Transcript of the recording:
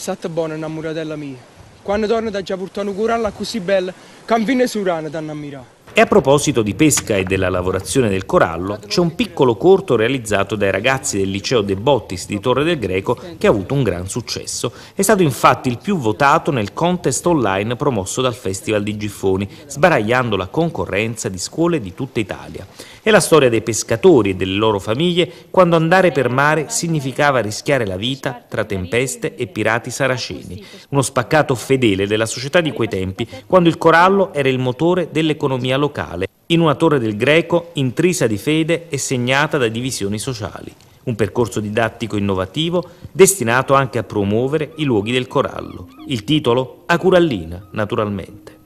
State buona innamoratella mia. Quando torno da Giavurtano Curalla così bella, che non viene su rana da ammirare. E a proposito di pesca e della lavorazione del corallo, c'è un piccolo corto realizzato dai ragazzi del liceo De Bottis di Torre del Greco che ha avuto un gran successo. È stato infatti il più votato nel contest online promosso dal Festival di Giffoni, sbaragliando la concorrenza di scuole di tutta Italia. È la storia dei pescatori e delle loro famiglie quando andare per mare significava rischiare la vita tra tempeste e pirati saraceni, uno spaccato fedele della società di quei tempi, quando il corallo era il motore dell'economia locale, in una torre del greco intrisa di fede e segnata da divisioni sociali. Un percorso didattico innovativo destinato anche a promuovere i luoghi del corallo. Il titolo? A Curallina, naturalmente.